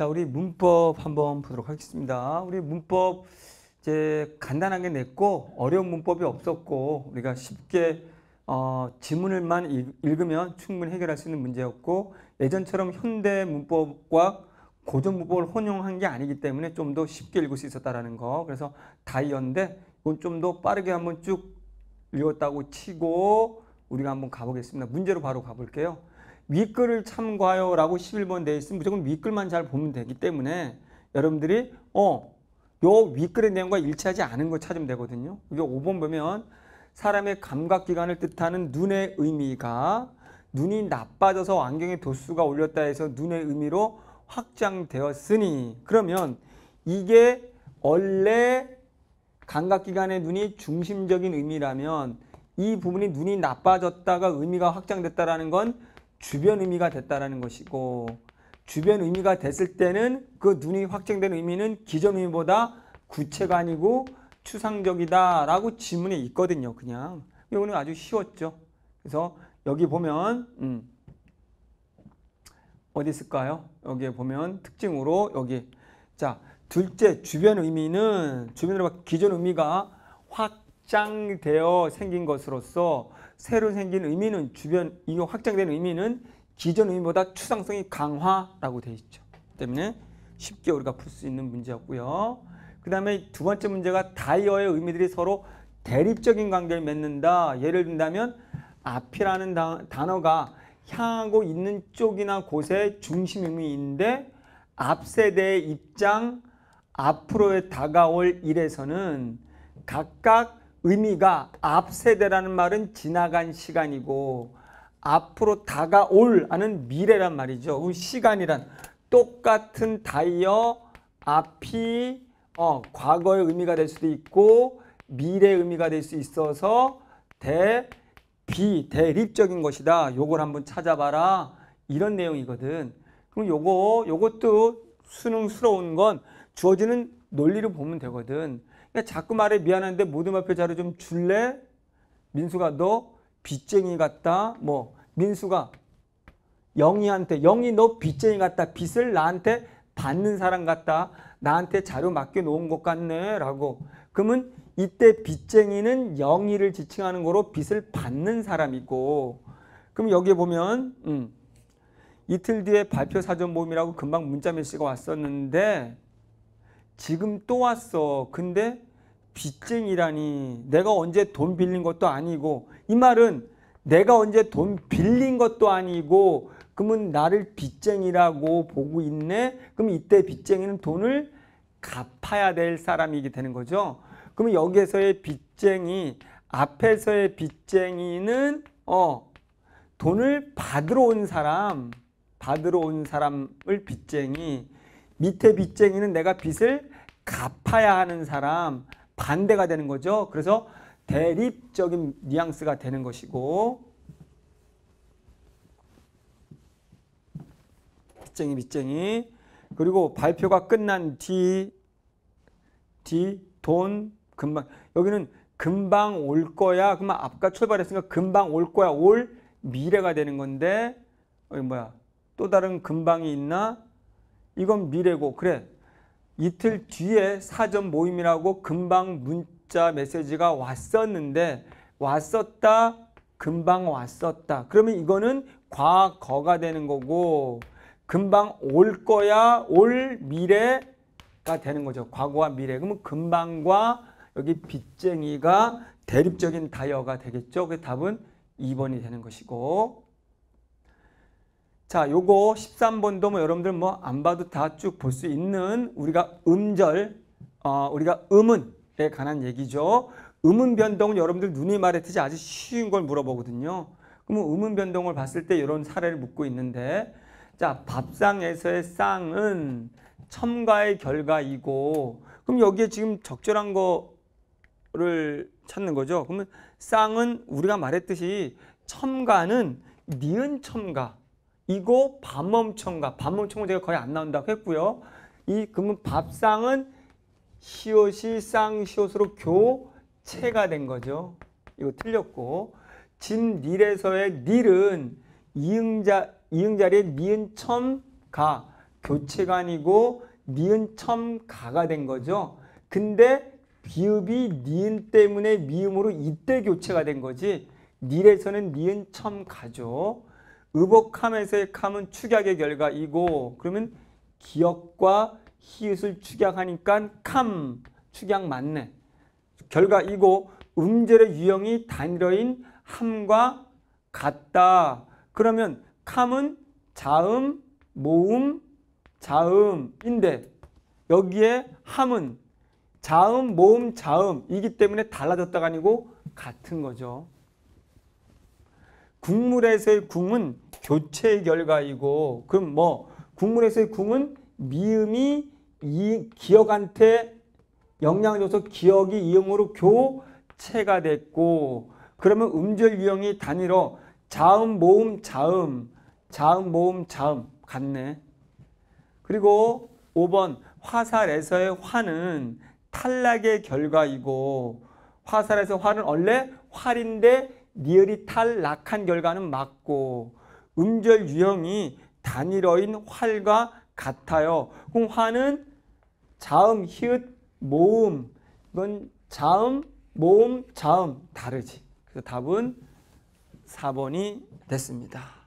자, 우리 문법 한번 보도록 하겠습니다. 우리 문법 이제 간단하게 냈고 어려운 문법이 없었고 우리가 쉽게 어, 지문을만 읽으면 충분히 해결할 수 있는 문제였고 예전처럼 현대 문법과 고전 문법을 혼용한 게 아니기 때문에 좀 더 쉽게 읽을 수 있었다라는 거. 그래서 다이언데 이건 좀 더 빠르게 한번 쭉 읽었다고 치고 우리가 한번 가보겠습니다. 문제로 바로 가볼게요. 윗글을 참고하여라고 11번 되어 있으면 무조건 윗글만 잘 보면 되기 때문에 여러분들이 어, 요 윗글의 내용과 일치하지 않은 거 찾으면 되거든요. 이게 5번 보면 사람의 감각기관을 뜻하는 눈의 의미가 눈이 나빠져서 안경의 도수가 올렸다 해서 눈의 의미로 확장되었으니 그러면 이게 원래 감각기관의 눈이 중심적인 의미라면 이 부분이 눈이 나빠졌다가 의미가 확장됐다라는 건 주변 의미가 됐다라는 것이고 주변 의미가 됐을 때는 그 눈이 확정된 의미는 기존 의미보다 구체가 아니고 추상적이다라고 질문에 있거든요. 그냥 이거는 아주 쉬웠죠. 그래서 여기 보면 음, 어디 있을까요? 여기에 보면 특징으로 여기 자 둘째 주변 의미는 주변으로 기존 의미가 확 확장되어 생긴 것으로서 새로 생긴 의미는 주변 이거 확장된 의미는 기존 의미보다 추상성이 강화라고 되어 있죠. 때문에 쉽게 우리가 풀 수 있는 문제였고요. 그 다음에 두 번째 문제가 다이어의 의미들이 서로 대립적인 관계를 맺는다. 예를 든다면 앞이라는 단어가 향하고 있는 쪽이나 곳의 중심 의미인데 앞세대의 입장, 앞으로의 다가올 일에서는 각각 의미가 앞세대라는 말은 지나간 시간이고 앞으로 다가올 하는 미래란 말이죠. 그 시간이란 똑같은 다이어 앞이 어, 과거의 의미가 될 수도 있고 미래의 의미가 될 수 있어서 대, 비, 대립적인 것이다. 요걸 한번 찾아봐라. 이런 내용이거든. 그럼 요거, 요것도 수능스러운 건 주어지는 논리를 보면 되거든. 자꾸 말해 미안한데 모둠 앞에 자료 좀 줄래? 민수가 너 빚쟁이 같다. 뭐 민수가 영희한테 영희 너 빚쟁이 같다. 빚을 나한테 받는 사람 같다. 나한테 자료 맡겨놓은 것 같네 라고 그러면 이때 빚쟁이는 영희를 지칭하는 거로 빚을 받는 사람이고 그럼 여기 보면 음, 이틀 뒤에 발표 사전 모임이라고 금방 문자 메시지가 왔었는데 지금 또 왔어. 근데 빚쟁이라니 내가 언제 돈 빌린 것도 아니고 이 말은 내가 언제 돈 빌린 것도 아니고 그러면 나를 빚쟁이라고 보고 있네. 그럼 이때 빚쟁이는 돈을 갚아야 될 사람이게 되는 거죠. 그러면 여기에서의 빚쟁이 앞에서의 빚쟁이는 어 돈을 받으러 온 사람 받으러 온 사람을 빚쟁이 밑에 빚쟁이는 내가 빚을 갚아야 하는 사람 반대가 되는 거죠. 그래서 대립적인 뉘앙스가 되는 것이고 빚쟁이 빚쟁이 그리고 발표가 끝난 뒤 뒤 돈 금방 여기는 금방 올 거야 그러면 아까 출발했으니까 금방 올 거야 올 미래가 되는 건데 뭐야 또 다른 금방이 있나 이건 미래고 그래 이틀 뒤에 사전 모임이라고 금방 문자 메시지가 왔었는데 왔었다 금방 왔었다 그러면 이거는 과거가 되는 거고 금방 올 거야 올 미래가 되는 거죠 과거와 미래 그러면 금방과 여기 빚쟁이가 대립적인 다이어가 되겠죠 그 답은 2번이 되는 것이고 자, 요거 13번도 뭐 여러분들 뭐 안 봐도 다 쭉 볼 수 있는 우리가 음절, 어, 우리가 음은에 관한 얘기죠. 음은 변동은 여러분들 눈이 마르듯이 아주 쉬운 걸 물어보거든요. 그러면 음은 변동을 봤을 때 이런 사례를 묻고 있는데 자, 밥상에서의 쌍은 첨가의 결과이고 그럼 여기에 지금 적절한 거를 찾는 거죠. 그러면 쌍은 우리가 말했듯이 첨가는 니은 첨가 이거밥멈청각밥멈청제가 거의 안 나온다고 했고요. 이 그러면 밥상은 시옷이 쌍시옷으로 교체가 된 거죠. 이거 틀렸고 진 닐에서의 닐은 이응자 이응자리에 니은 첨가 교체가 아니고 니은 첨가가 된 거죠. 근데 비읍이 니은 때문에 미음으로 이때 교체가 된 거지. 닐에서는 니은 첨가죠. 의복함에서의 함은 축약의 결과이고 그러면 기역과 히읗을 축약하니까 캄 축약 맞네. 결과이고 음절의 유형이 단일어인 함과 같다. 그러면 캄은 자음, 모음, 자음인데 여기에 함은 자음, 모음, 자음이기 때문에 달라졌다가 아니고 같은 거죠. 국물에서의 궁은 교체의 결과이고 그럼 뭐 국물에서의 궁은 미음이 이 기억한테 영향을 줘서 기억이 이음으로 교체가 됐고 그러면 음절 유형이 단위로 자음 모음 자음 자음 모음 자음 같네 그리고 5번 화살에서의 화는 탈락의 결과이고 화살에서 화는 원래 활인데 니얼이 탈락한 결과는 맞고 음절 유형이 단일어인 활과 같아요. 그럼 화는 자음, 히읗, 모음 이건 자음, 모음, 자음 다르지. 그래서 답은 4번이 됐습니다.